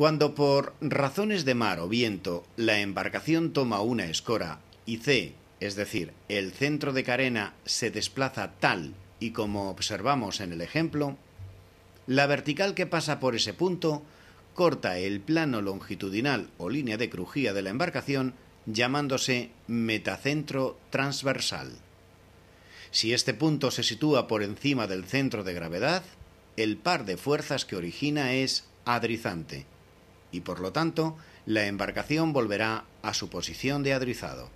Cuando por razones de mar o viento la embarcación toma una escora y C, es decir, el centro de carena se desplaza tal y como observamos en el ejemplo, la vertical que pasa por ese punto corta el plano longitudinal o línea de crujía de la embarcación llamándose metacentro transversal. Si este punto se sitúa por encima del centro de gravedad, el par de fuerzas que origina es adrizante y por lo tanto la embarcación volverá a su posición de adrizado.